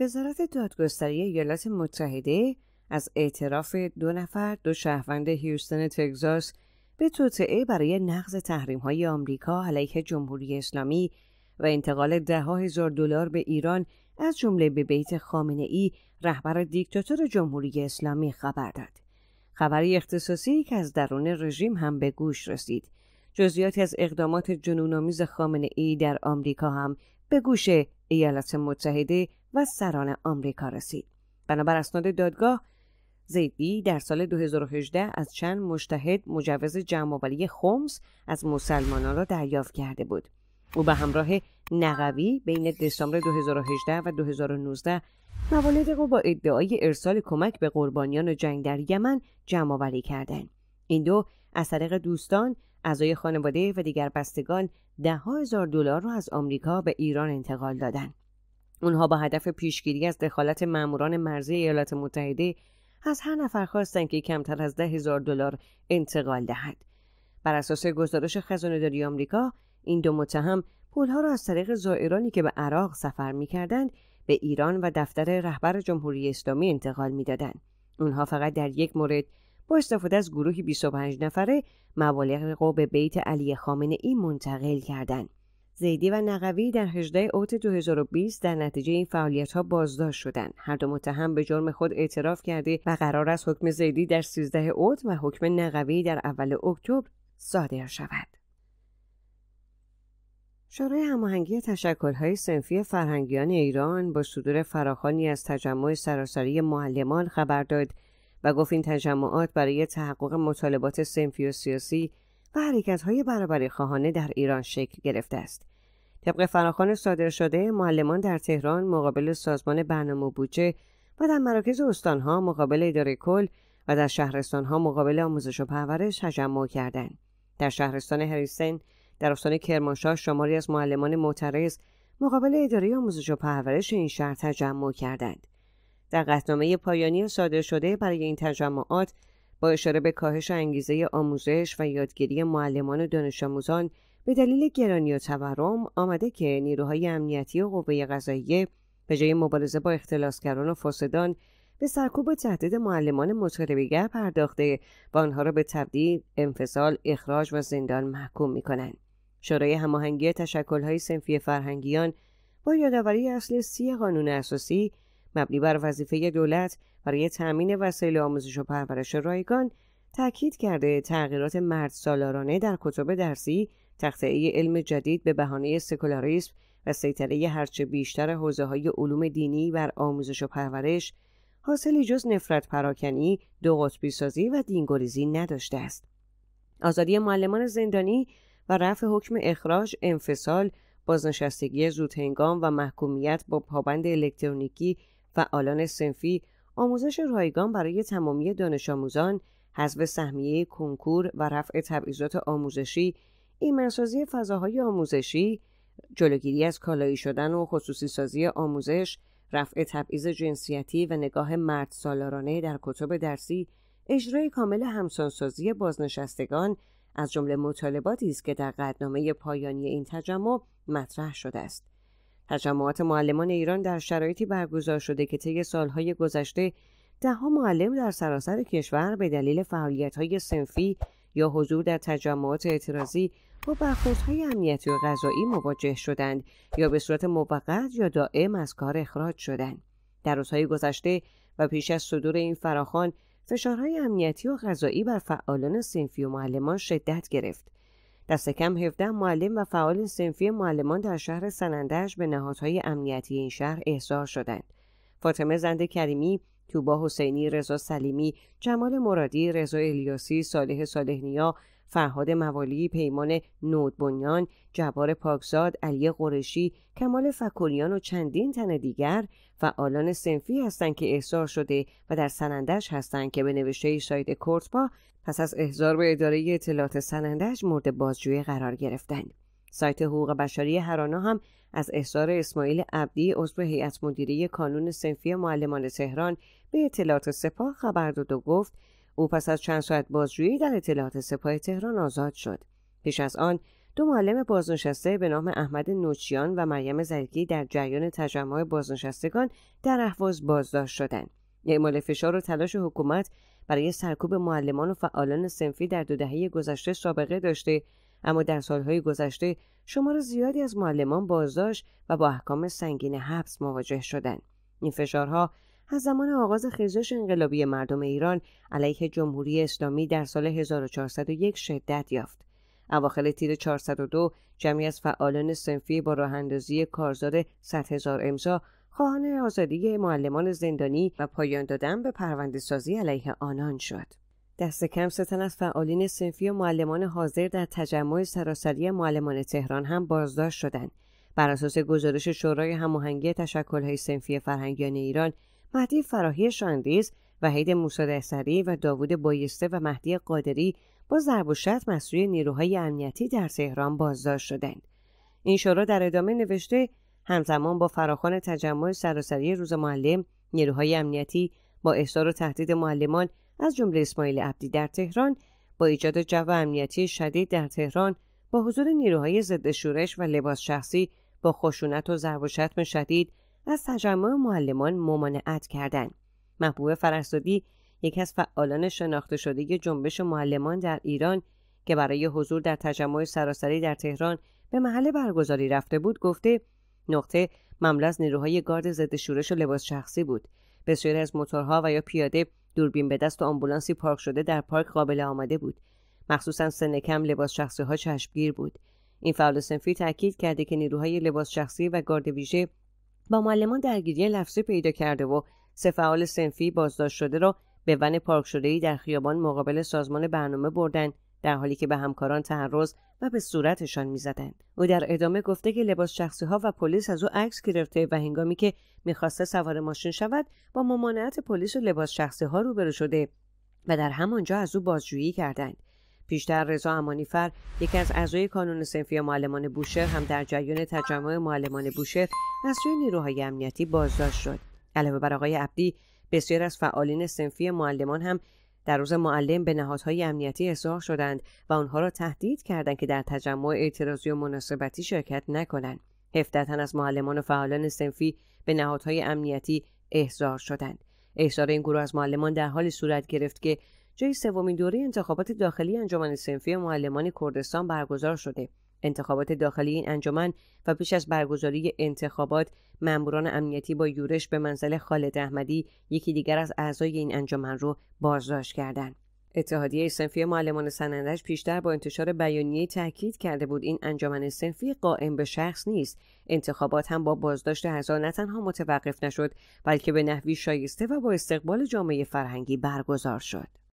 وزارت دادگستری ایالات متحده از اعتراف دو نفر دو شهروند هیوستن تگزاس به توطعه برای نقض تحریم های آمریکا علیه جمهوری اسلامی و انتقال ده هزار دلار به ایران از جمله به بیت خامنه ای رهبر دیکتاتور جمهوری اسلامی خبر داد. خبری اختصاصی که از درون رژیم هم به گوش رسید. جزئیاتی از اقدامات جنونآمیز خامنه ای در آمریکا هم به گوش ایالات متحده و سران آمریکا رسید بنابر اسناد دادگاه زیدی در سال 2018 از چند مشتهد مجوز جمعآوری خمس از مسلمانان را دریافت کرده بود او به همراه نقوی بین دسامبر 2018 و 2019 موالد را با ادعای ارسال کمک به قربانیان جنگ در یمن جمعآوری کردند این دو از طریق دوستان اعضای خانواده و دیگر بستگان ده هزار دلار را از آمریکا به ایران انتقال دادند اونها با هدف پیشگیری از دخالت ماموران مرزی ایالات متحده از هر نفر خواستند که کمتر از ده هزار دلار انتقال دهد بر اساس گزارش خزانهداری آمریکا این دو متهم پولها را از طریق زائرانی که به عراق سفر میکردند به ایران و دفتر رهبر جمهوری اسلامی انتقال میدادند اونها فقط در یک مورد با استفاده از گروهی 25 نفره مبالغ را به بیت علی خامنه ای منتقل کردند زیدی و نقوی در 18 اوت 2020 در نتیجه این فعالیت ها بازداشت شدند. هر دو متهم به جرم خود اعتراف کرده و قرار است حکم زیدی در 13 اوت و حکم نقوی در اول اکتبر صادر شود. شورای هماهنگی تشکل‌های سنفی فرهنگیان ایران با صدور فراخانی از تجمع سراسری معلمان خبر داد و گفت این تجمعات برای تحقق مطالبات سنفی و سیاسی و های برابری خواهانه در ایران شکل گرفته است طبق فراخان صادر شده معلمان در تهران مقابل سازمان برنامه و بودجه و در مراکز استانها مقابل اداره کل و در شهرستانها مقابل آموزش و پرورش تجمع کردند در شهرستان هریسن در استان کرمانشاه شماری از معلمان معترض مقابل اداره آموزش و پرورش این شهر تجمع کردند در قطنامه پایانی صادر شده برای این تجمعات با اشاره به کاهش انگیزه آموزش و یادگیری معلمان و دانش آموزان به دلیل گرانی و تورم آمده که نیروهای امنیتی و قوه قضاییه به جای مبارزه با اختلاسگران و فاسدان به سرکوب و تهدید معلمان مطالبهگر پرداخته و آنها را به تبدیل انفصال اخراج و زندان محکوم میکنند شورای هماهنگی تشکلهای سنفی فرهنگیان با یادآوری اصل سی قانون اساسی مبنی بر وظیفه دولت برای تأمین وسایل آموزش و پرورش رایگان تاکید کرده تغییرات مرد سالارانه در کتب درسی تخته علم جدید به بهانه سکولاریسم و سیطره هرچه بیشتر حوزه های علوم دینی بر آموزش و پرورش حاصلی جز نفرت پراکنی، دو قطبی و دینگوریزی نداشته است. آزادی معلمان زندانی و رفع حکم اخراج، انفصال، بازنشستگی زودهنگام و محکومیت با پابند الکترونیکی فعالان سنفی آموزش رایگان برای تمامی دانش آموزان حذف سهمیه کنکور و رفع تبعیضات آموزشی ایمنسازی فضاهای آموزشی جلوگیری از کالایی شدن و خصوصی سازی آموزش رفع تبعیض جنسیتی و نگاه مرد سالارانه در کتب درسی اجرای کامل همسانسازی بازنشستگان از جمله مطالباتی است که در قدنامه پایانی این تجمع مطرح شده است تجمعات معلمان ایران در شرایطی برگزار شده که طی سالهای گذشته دهها معلم در سراسر کشور به دلیل فعالیت‌های سنفی یا حضور در تجمعات اعتراضی با برخوردهای امنیتی و غذایی مواجه شدند یا به صورت موقت یا دائم از کار اخراج شدند در روزهای گذشته و پیش از صدور این فراخوان فشارهای امنیتی و غذایی بر فعالان سنفی و معلمان شدت گرفت دست کم 17 معلم و فعال سنفی معلمان در شهر سنندج به نهادهای امنیتی این شهر احضار شدند. فاطمه زنده کریمی توبا حسینی، رضا سلیمی، جمال مرادی، رضا الیاسی، صالح صالحنیا، فرهاد موالی، پیمان نودبنیان، جبار پاکزاد، علی قرشی، کمال فکریان و چندین تن دیگر فعالان سنفی هستند که احضار شده و در سنندج هستند که به نوشته سایت کورتبا پس از احضار به اداره اطلاعات سنندج مورد بازجویی قرار گرفتند. سایت حقوق بشری هرانا هم از احضار اسماعیل عبدی عضو هیئت مدیره کانون سنفی معلمان تهران به اطلاعات سپاه خبر داد و گفت او پس از چند ساعت بازجویی در اطلاعات سپاه تهران آزاد شد پیش از آن دو معلم بازنشسته به نام احمد نوچیان و مریم زرگی در جریان تجمع بازنشستگان در احواز بازداشت شدند اعمال فشار و تلاش حکومت برای سرکوب معلمان و فعالان سنفی در دو دهه گذشته سابقه داشته اما در سالهای گذشته شمار زیادی از معلمان بازداشت و با احکام سنگین حبس مواجه شدند این فشارها از زمان آغاز خیزش انقلابی مردم ایران علیه جمهوری اسلامی در سال 1401 شدت یافت اواخر تیر 402 جمعی از فعالان سنفی با راهاندازی کارزار 100 هزار امضا خواهان آزادی معلمان زندانی و پایان دادن به پرونده علیه آنان شد. دست کم ستن از فعالین سنفی و معلمان حاضر در تجمع سراسری معلمان تهران هم بازداشت شدند بر اساس گزارش شورای هماهنگی تشکل‌های سنفی فرهنگیان ایران مهدی فراهی شاندیز وحید موساد و داوود بایسته و مهدی قادری با ضرب و شتم نیروهای امنیتی در تهران بازداشت شدند این شورا در ادامه نوشته همزمان با فراخوان تجمع سراسری روز معلم نیروهای امنیتی با احضار و تهدید معلمان از جمله اسماعیل عبدی در تهران با ایجاد جو امنیتی شدید در تهران با حضور نیروهای ضد شورش و لباس شخصی با خشونت و ضرب و شتم شدید از تجمع معلمان ممانعت کردند محبوب فرستادی یکی از فعالان شناخته شده جنبش معلمان در ایران که برای حضور در تجمع سراسری در تهران به محل برگزاری رفته بود گفته نقطه مملو از نیروهای گارد ضد شورش و لباس شخصی بود بسیاری از موتورها و یا پیاده دوربین به دست و آمبولانسی پارک شده در پارک قابل آمده بود مخصوصا سن کم لباس شخصی ها چشمگیر بود این فعال سنفی تاکید کرده که نیروهای لباس شخصی و گارد ویژه با معلمان درگیری لفظی پیدا کرده و سه فعال سنفی بازداشت شده را به ون پارک شده ای در خیابان مقابل سازمان برنامه بردند در حالی که به همکاران تعرض و به صورتشان میزدند او در ادامه گفته که لباس شخصی ها و پلیس از او عکس گرفته و هنگامی که میخواسته سوار ماشین شود با ممانعت پلیس و لباس شخصی ها روبرو شده و در همانجا از او بازجویی کردند پیشتر رضا امانیفر یکی از اعضای کانون سنفی معلمان بوشهر هم در جریان تجمع معلمان بوشهر از سوی نیروهای امنیتی بازداشت شد علاوه بر آقای عبدی بسیار از فعالین سنفی معلمان هم در روز معلم به نهادهای امنیتی احضار شدند و آنها را تهدید کردند که در تجمع اعتراضی و مناسبتی شرکت نکنند. هفتتن از معلمان و فعالان سنفی به نهادهای امنیتی احضار شدند. احضار این گروه از معلمان در حالی صورت گرفت که جای سومین دوره انتخابات داخلی انجمن سنفی معلمان کردستان برگزار شده انتخابات داخلی این انجمن و پیش از برگزاری انتخابات ماموران امنیتی با یورش به منزل خالد احمدی یکی دیگر از اعضای این انجمن رو بازداشت کردند اتحادیه سنفی معلمان سنندج پیشتر با انتشار بیانیه تاکید کرده بود این انجمن سنفی قائم به شخص نیست انتخابات هم با بازداشت اعضا نه تنها متوقف نشد بلکه به نحوی شایسته و با استقبال جامعه فرهنگی برگزار شد